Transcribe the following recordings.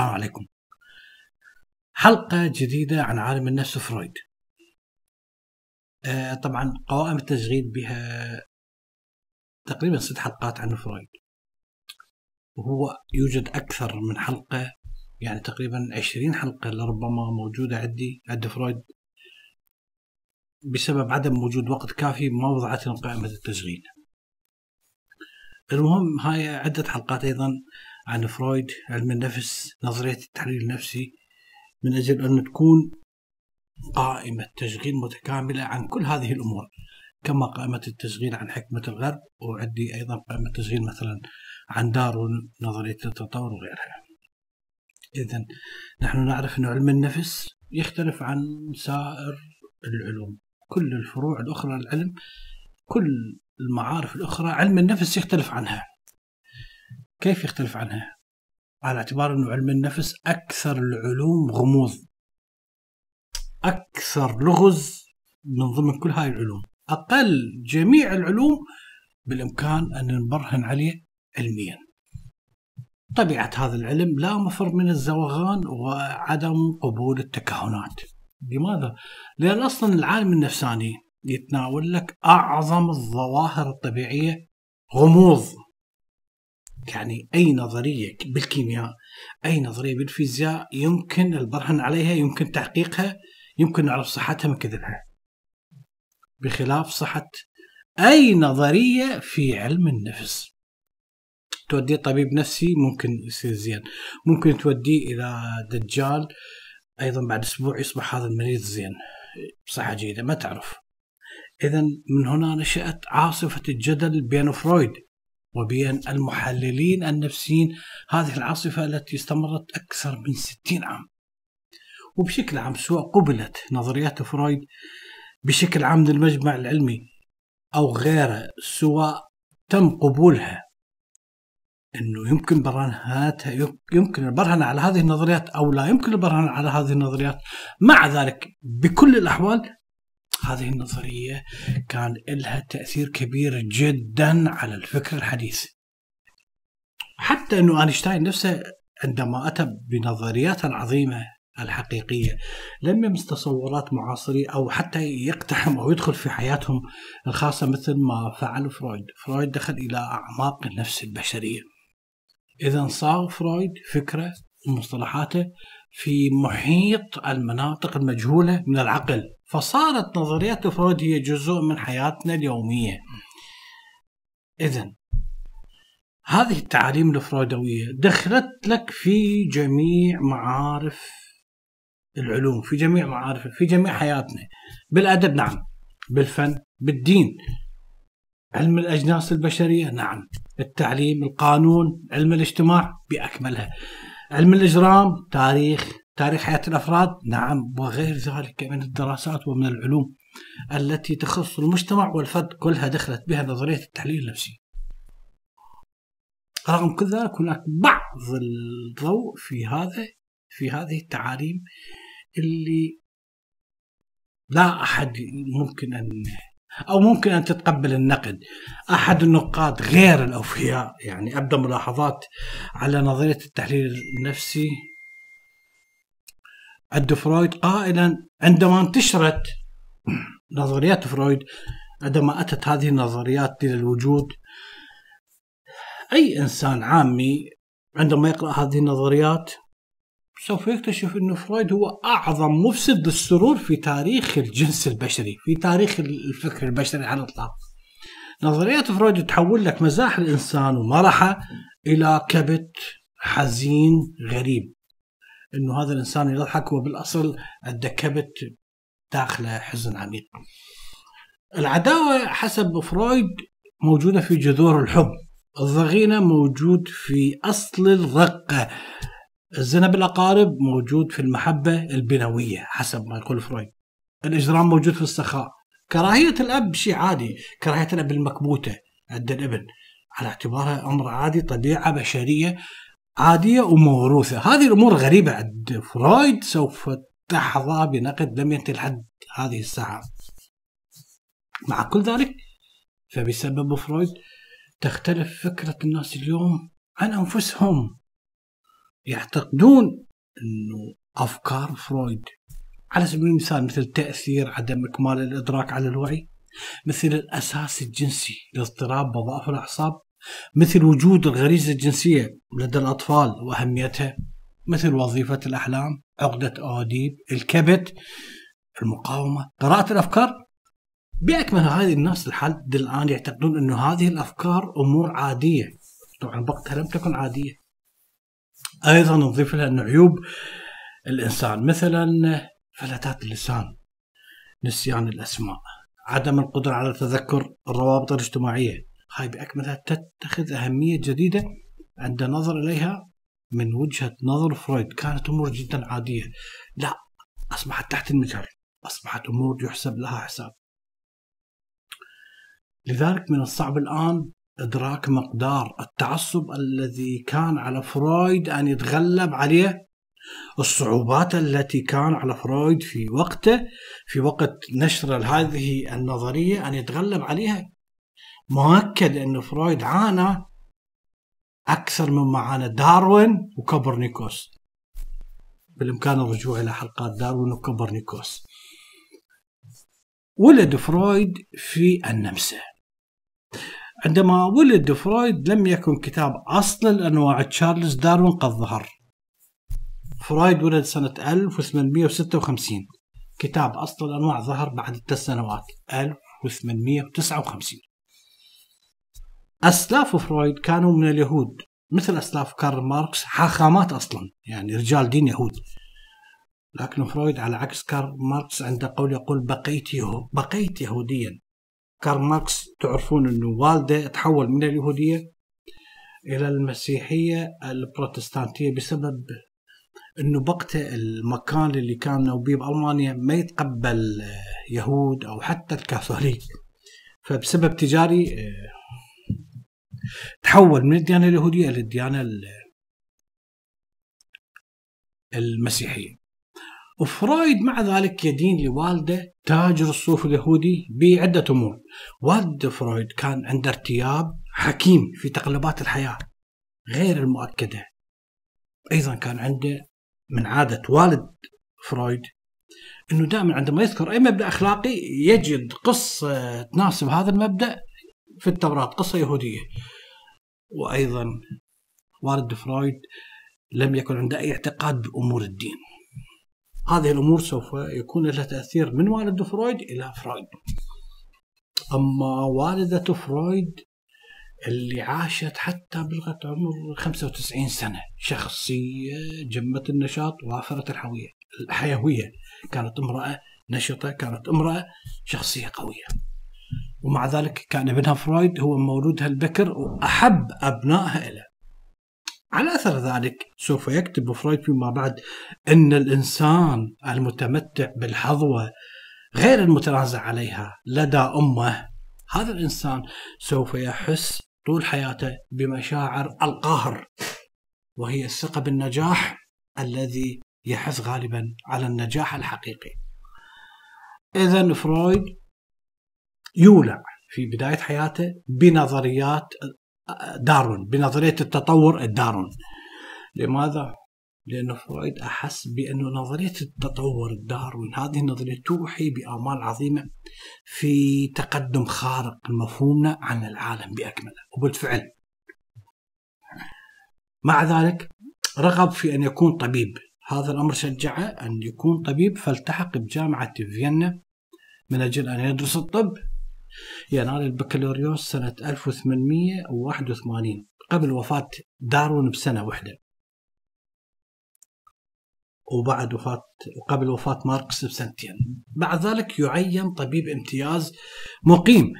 السلام عليكم حلقة جديدة عن عالم النفس فرويد آه، طبعا قوائم التشغيل بها تقريبا ست حلقات عن فرويد وهو يوجد أكثر من حلقة يعني تقريبا عشرين حلقة لربما موجودة عندي عند فرويد بسبب عدم وجود وقت كافي ما وضعت قائمة التشغيل المهم هاي عدة حلقات أيضا عن فرويد علم النفس نظرية التحليل النفسي من أجل أن تكون قائمة تشغيل متكاملة عن كل هذه الأمور كما قائمة التشغيل عن حكمة الغرب وعندي أيضا قائمة تشغيل مثلا عن دارون نظرية التطور وغيرها إذا نحن نعرف أن علم النفس يختلف عن سائر العلوم كل الفروع الأخرى للعلم كل المعارف الأخرى علم النفس يختلف عنها كيف يختلف عنها؟ على اعتبار أنه علم النفس أكثر العلوم غموض أكثر لغز من ضمن كل هاي العلوم أقل جميع العلوم بالإمكان أن نبرهن عليه علميا طبيعة هذا العلم لا مفر من الزوغان وعدم قبول التكهنات لماذا؟ لأن أصلا العالم النفساني يتناول لك أعظم الظواهر الطبيعية غموض يعني أي نظرية بالكيمياء أي نظرية بالفيزياء يمكن البرهن عليها يمكن تحقيقها يمكن نعرف صحتها من كذبها بخلاف صحة أي نظرية في علم النفس توديه طبيب نفسي ممكن يصير زين ممكن توديه إلى دجال أيضا بعد أسبوع يصبح هذا المريض زين بصحة جيدة ما تعرف إذا من هنا نشأت عاصفة الجدل بين فرويد وبين المحللين النفسيين هذه العاصفة التي استمرت أكثر من 60 عام وبشكل عام سواء قبلت نظريات فرويد بشكل عام للمجمع العلمي أو غيره سواء تم قبولها انه يمكن برهاناتها يمكن البرهنه على هذه النظريات او لا يمكن البرهنه على هذه النظريات مع ذلك بكل الاحوال هذه النظرية كان لها تأثير كبير جدا على الفكر الحديث حتى أنه أينشتاين نفسه عندما أتى بنظرياته العظيمة الحقيقية لم يمس تصورات معاصري أو حتى يقتحم أو يدخل في حياتهم الخاصة مثل ما فعل فرويد فرويد دخل إلى أعماق النفس البشرية إذا صار فرويد فكرة ومصطلحاته في محيط المناطق المجهولة من العقل فصارت نظريات فرويد هي جزء من حياتنا اليومية إذا هذه التعاليم الفرويدوية دخلت لك في جميع معارف العلوم في جميع معارف في جميع حياتنا بالأدب نعم بالفن بالدين علم الأجناس البشرية نعم التعليم القانون علم الاجتماع بأكملها علم الإجرام تاريخ تاريخ حياة الأفراد نعم وغير ذلك من الدراسات ومن العلوم التي تخص المجتمع والفرد كلها دخلت بها نظرية التحليل النفسي رغم كل ذلك هناك بعض الضوء في هذا في هذه التعاليم اللي لا أحد ممكن أن أو ممكن أن تتقبل النقد أحد النقاد غير الأوفياء يعني أبدى ملاحظات على نظرية التحليل النفسي عند فرويد قائلا آه، عندما انتشرت نظريات فرويد عندما أتت هذه النظريات إلى الوجود أي إنسان عامي عندما يقرأ هذه النظريات سوف يكتشف أن فرويد هو أعظم مفسد للسرور في تاريخ الجنس البشري في تاريخ الفكر البشري على الإطلاق نظريات فرويد تحول لك مزاح الإنسان ومرحه إلى كبت حزين غريب انه هذا الانسان يضحك وبالاصل كبت داخله حزن عميق. العداوه حسب فرويد موجوده في جذور الحب، الضغينه موجود في اصل الرقه. الزنا بالاقارب موجود في المحبه البنويه حسب ما يقول فرويد. الاجرام موجود في السخاء. كراهيه الاب شيء عادي، كراهيه الاب المكبوته عند الابن على اعتبارها امر عادي طبيعه بشريه عادية وموروثة هذه الأمور غريبة عند فرويد سوف تحظى بنقد لم ينتهي لحد هذه الساعة مع كل ذلك فبسبب فرويد تختلف فكرة الناس اليوم عن أنفسهم يعتقدون أنه أفكار فرويد على سبيل المثال مثل تأثير عدم إكمال الإدراك على الوعي مثل الأساس الجنسي لاضطراب وظائف الأعصاب مثل وجود الغريزة الجنسية لدى الأطفال وأهميتها مثل وظيفة الأحلام عقدة أوديب الكبت المقاومة قراءة الأفكار بأكملها هذه الناس لحد الآن يعتقدون أن هذه الأفكار أمور عادية طبعا وقتها لم تكن عادية أيضا نضيف لها أن عيوب الإنسان مثلا فلتات اللسان نسيان الأسماء عدم القدرة على تذكر الروابط الاجتماعية هاي بأكملها تتخذ أهمية جديدة عند نظر إليها من وجهة نظر فرويد كانت أمور جدا عادية لا أصبحت تحت المجهر أصبحت أمور يحسب لها حساب لذلك من الصعب الآن إدراك مقدار التعصب الذي كان على فرويد أن يتغلب عليه الصعوبات التي كان على فرويد في وقته في وقت نشر هذه النظرية أن يتغلب عليها مؤكد أن فرويد عانى اكثر مما عانى داروين وكوبرنيكوس بالامكان الرجوع الى حلقات داروين وكوبرنيكوس ولد فرويد في النمسا عندما ولد فرويد لم يكن كتاب أصل الأنواع تشارلز داروين قد ظهر فرويد ولد سنة 1856 كتاب أصل الأنواع ظهر بعد ثلاث سنوات 1859 أسلاف فرويد كانوا من اليهود مثل أسلاف كارل ماركس حاخامات أصلا يعني رجال دين يهود لكن فرويد على عكس كارل ماركس عنده قول يقول بقيت يهو بقيت يهوديا كارل ماركس تعرفون أنه والده تحول من اليهودية إلى المسيحية البروتستانتية بسبب انه وقتها المكان اللي كانوا نوبيه بالمانيا ما يتقبل يهود او حتى الكاثوليك فبسبب تجاري آه، تحول من الديانة اليهودية إلى الديانة المسيحية وفرويد مع ذلك يدين لوالده تاجر الصوف اليهودي بعدة أمور والد فرويد كان عنده ارتياب حكيم في تقلبات الحياة غير المؤكدة أيضا كان عنده من عادة والد فرويد أنه دائما عندما يذكر أي مبدأ أخلاقي يجد قصة تناسب هذا المبدأ في التوراة قصة يهودية وأيضا والد فرويد لم يكن عنده أي اعتقاد بأمور الدين هذه الأمور سوف يكون لها تأثير من والد فرويد إلى فرويد أما والدة فرويد اللي عاشت حتى بلغت عمر 95 سنة شخصية جمة النشاط وافرة الحيوية الحيوية كانت امرأة نشطة كانت امرأة شخصية قوية ومع ذلك كان ابنها فرويد هو مولودها البكر وأحب أبنائها له. على أثر ذلك سوف يكتب فرويد فيما بعد أن الإنسان المتمتع بالحظوة غير المتنازع عليها لدى أمه هذا الإنسان سوف يحس طول حياته بمشاعر القهر وهي الثقة بالنجاح الذي يحث غالبا على النجاح الحقيقي إذا فرويد يولع في بداية حياته بنظريات دارون بنظرية التطور الدارون لماذا؟ لأنه فرويد أحس بأنه نظرية التطور الدارون هذه النظرية توحي بآمال عظيمة في تقدم خارق لمفهومنا عن العالم بأكمله وبالفعل مع ذلك رغب في أن يكون طبيب هذا الأمر شجعه أن يكون طبيب فالتحق بجامعة فيينا من أجل أن يدرس الطب ينال البكالوريوس سنة 1881 قبل وفاة داروين بسنة واحدة وبعد وفاة وقبل وفاة ماركس بسنتين بعد ذلك يعين طبيب امتياز مقيم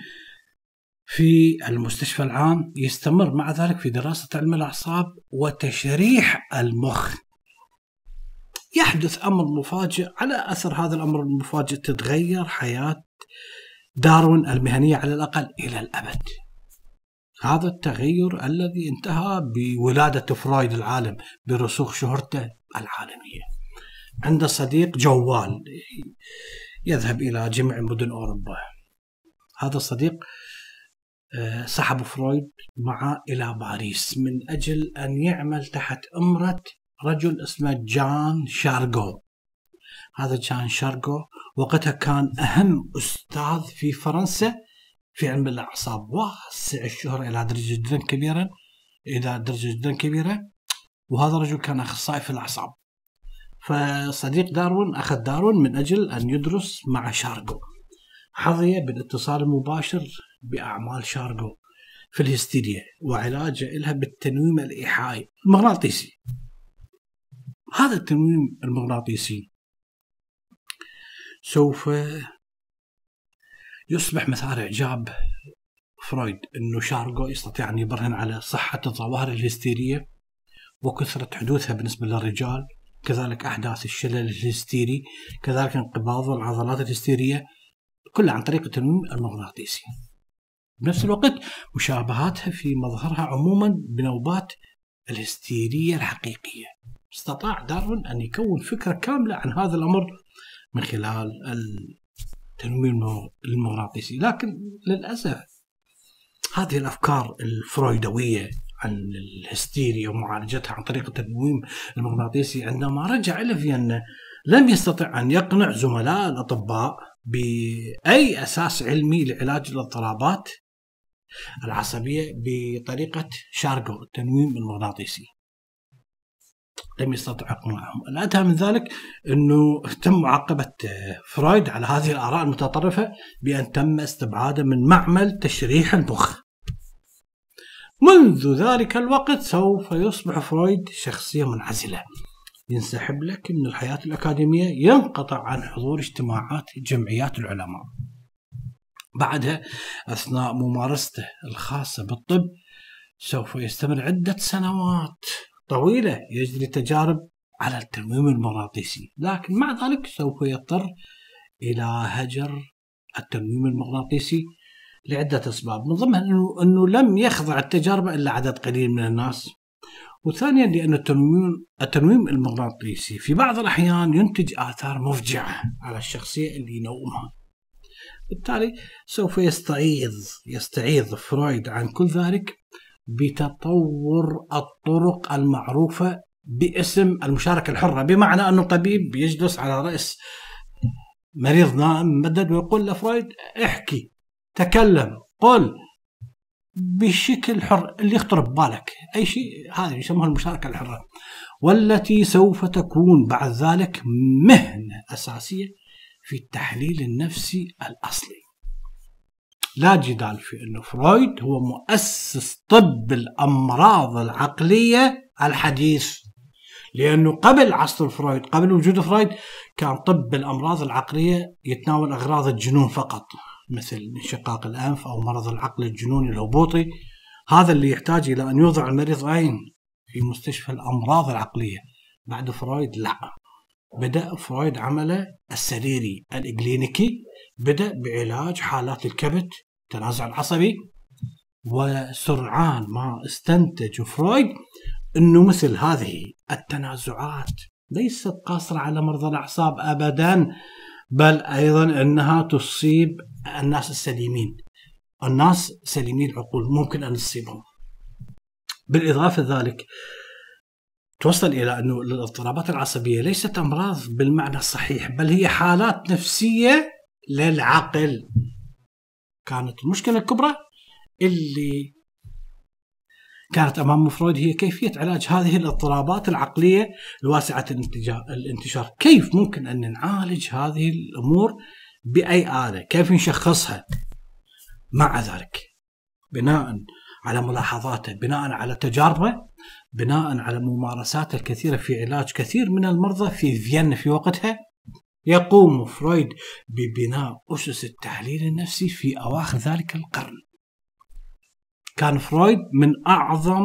في المستشفى العام يستمر مع ذلك في دراسة علم الأعصاب وتشريح المخ يحدث أمر مفاجئ على أثر هذا الأمر المفاجئ تتغير حياة داروين المهنية على الأقل إلى الأبد هذا التغير الذي انتهى بولادة فرويد العالم برسوخ شهرته العالمية عنده صديق جوال يذهب إلى جميع مدن أوروبا هذا الصديق آه، سحب فرويد معه إلى باريس من أجل أن يعمل تحت أمرة رجل اسمه جان شارغو هذا جان شارجو وقتها كان أهم أستاذ في فرنسا في علم الأعصاب واسع الشهرة إلى درجة جدا كبيرة إلى درجة جدا كبيرة وهذا الرجل كان أخصائي في الأعصاب فصديق داروين أخذ داروين من أجل أن يدرس مع شارجو حظي بالاتصال المباشر بأعمال شارجو في الهستيريا وعلاجه لها بالتنويم الإيحائي المغناطيسي هذا التنويم المغناطيسي سوف يصبح مثار إعجاب فرويد أنه شارجو يستطيع أن يبرهن على صحة الظواهر الهستيرية وكثرة حدوثها بالنسبة للرجال كذلك أحداث الشلل الهستيري كذلك انقباض العضلات الهستيرية كلها عن طريق التنويم المغناطيسي بنفس الوقت مشابهاتها في مظهرها عموما بنوبات الهستيرية الحقيقية استطاع دارون أن يكون فكرة كاملة عن هذا الأمر من خلال التنويم المغناطيسي لكن للأسف هذه الأفكار الفرويدوية عن الهستيريا ومعالجتها عن طريق التنويم المغناطيسي عندما رجع إلى فيينا لم يستطع أن يقنع زملاء الأطباء بأي أساس علمي لعلاج الاضطرابات العصبية بطريقة شارجو التنويم المغناطيسي لم يستطع اقناعهم الأدهى من ذلك أنه تم معاقبة فرويد على هذه الآراء المتطرفة بأن تم استبعاده من معمل تشريح المخ منذ ذلك الوقت سوف يصبح فرويد شخصية منعزلة ينسحب لك من الحياة الأكاديمية ينقطع عن حضور اجتماعات جمعيات العلماء بعدها أثناء ممارسته الخاصة بالطب سوف يستمر عدة سنوات طويلة يجري تجارب على الترميم المغناطيسي لكن مع ذلك سوف يضطر إلى هجر الترميم المغناطيسي لعدة أسباب من ضمنها أنه, أنه لم يخضع التجارب إلا عدد قليل من الناس وثانيا لأن التنويم, التنويم المغناطيسي في بعض الأحيان ينتج آثار مفجعة على الشخصية اللي ينومها بالتالي سوف يستعيض يستعيض فرويد عن كل ذلك بتطور الطرق المعروفة باسم المشاركة الحرة بمعنى أنه طبيب يجلس على رأس مريض نائم ممدد ويقول لفرويد احكي تكلم قل بشكل حر اللي يخطر ببالك أي شيء هذا يسموها المشاركة الحرة والتي سوف تكون بعد ذلك مهنة أساسية في التحليل النفسي الأصلي لا جدال في أن فرويد هو مؤسس طب الأمراض العقلية الحديث لأنه قبل عصر فرويد قبل وجود فرويد كان طب الأمراض العقلية يتناول أغراض الجنون فقط مثل انشقاق الأنف أو مرض العقل الجنوني الهبوطي هذا اللي يحتاج إلى أن يوضع المريض عين في مستشفى الأمراض العقلية بعد فرويد لا بدأ فرويد عمله السريري الإكلينيكي بدأ بعلاج حالات الكبت تنازع عصبي وسرعان ما استنتج فرويد انه مثل هذه التنازعات ليست قاصره على مرضى الاعصاب ابدا بل ايضا انها تصيب الناس السليمين الناس سليمين العقول ممكن ان تصيبهم بالاضافه لذلك توصل الى انه الاضطرابات العصبيه ليست امراض بالمعنى الصحيح بل هي حالات نفسيه للعقل كانت المشكلة الكبرى اللي كانت أمام فرويد هي كيفية علاج هذه الاضطرابات العقلية الواسعة الانتشار كيف ممكن أن نعالج هذه الأمور بأي آلة كيف نشخصها مع ذلك بناء على ملاحظاته بناء على تجاربه بناء على ممارساته الكثيرة في علاج كثير من المرضى في فيينا في وقتها يقوم فرويد ببناء أسس التحليل النفسي في أواخر ذلك القرن كان فرويد من أعظم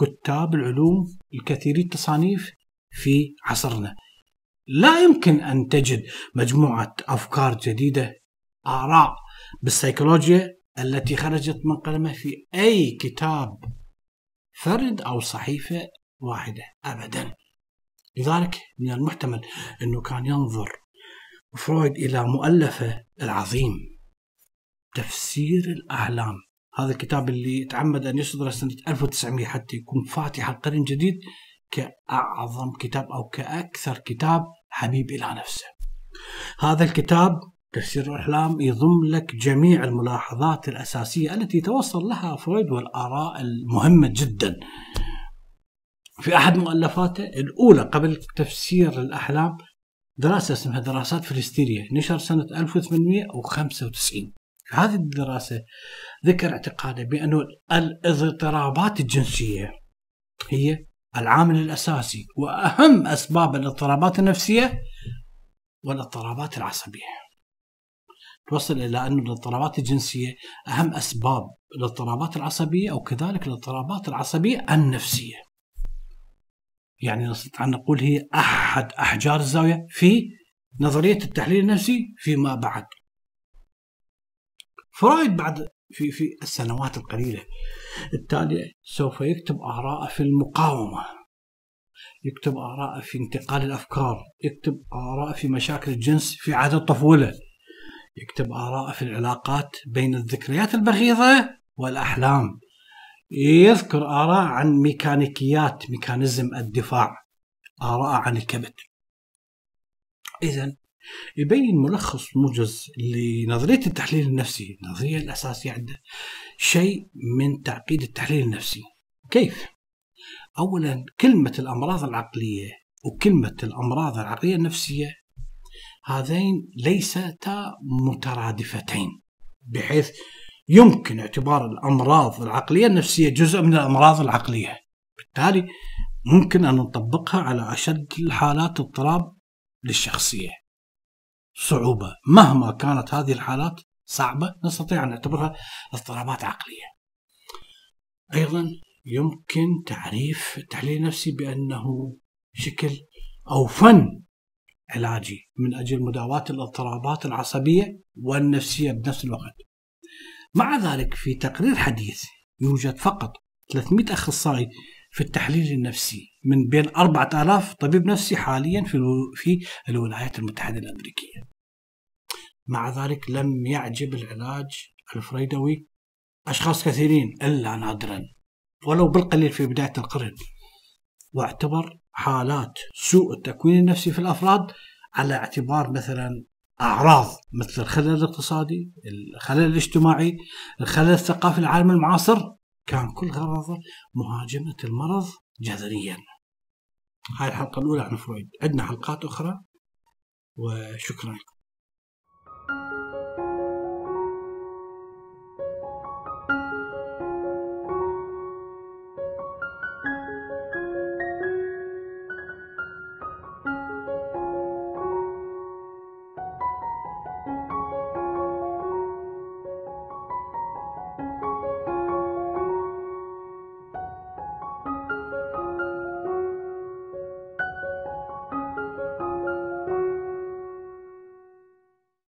كتاب العلوم الكثيري التصانيف في عصرنا لا يمكن أن تجد مجموعة أفكار جديدة آراء بالسيكولوجيا التي خرجت من قلمه في أي كتاب فرد أو صحيفة واحدة أبدا لذلك من المحتمل أنه كان ينظر فرويد إلى مؤلفه العظيم تفسير الأحلام هذا الكتاب اللي تعمد أن يصدر سنة 1900 حتى يكون فاتح القرن الجديد كأعظم كتاب أو كأكثر كتاب حبيب إلى نفسه هذا الكتاب تفسير الأحلام يضم لك جميع الملاحظات الأساسية التي توصل لها فرويد والآراء المهمة جدا في أحد مؤلفاته الأولى قبل تفسير الأحلام دراسة اسمها دراسات في الهستيريا نشر سنة 1895 في هذه الدراسة ذكر اعتقاده بأن الاضطرابات الجنسية هي العامل الأساسي وأهم أسباب الاضطرابات النفسية والاضطرابات العصبية توصل إلى أن الاضطرابات الجنسية أهم أسباب الاضطرابات العصبية أو كذلك الاضطرابات العصبية النفسية يعني نستطيع أن نقول هي أحد أحجار الزاوية في نظرية التحليل النفسي فيما بعد فرويد بعد في في السنوات القليلة التالية سوف يكتب آراءه في المقاومة يكتب آراءه في انتقال الأفكار يكتب آراءه في مشاكل الجنس في عهد الطفولة يكتب آراءه في العلاقات بين الذكريات البغيضة والأحلام يذكر آراء عن ميكانيكيات ميكانيزم الدفاع آراء عن الكبد إذا يبين ملخص موجز لنظرية التحليل النفسي النظرية الأساسية عنده شيء من تعقيد التحليل النفسي كيف؟ أولا كلمة الأمراض العقلية وكلمة الأمراض العقلية النفسية هذين ليستا مترادفتين بحيث يمكن اعتبار الأمراض العقلية النفسية جزء من الأمراض العقلية بالتالي ممكن أن نطبقها على أشد الحالات اضطراب للشخصية صعوبة مهما كانت هذه الحالات صعبة نستطيع أن نعتبرها اضطرابات عقلية أيضا يمكن تعريف التحليل النفسي بأنه شكل أو فن علاجي من أجل مداواة الاضطرابات العصبية والنفسية بنفس الوقت مع ذلك في تقرير حديث يوجد فقط 300 أخصائي في التحليل النفسي من بين 4000 طبيب نفسي حاليا في في الولايات المتحدة الأمريكية مع ذلك لم يعجب العلاج الفريدوي أشخاص كثيرين إلا نادرا ولو بالقليل في بداية القرن واعتبر حالات سوء التكوين النفسي في الأفراد على اعتبار مثلا اعراض مثل الخلل الاقتصادي، الخلل الاجتماعي، الخلل الثقافي العالم المعاصر كان كل غرضه مهاجمه المرض جذريا. هاي الحلقه الاولى عن فرويد، عندنا حلقات اخرى وشكرا. لكم.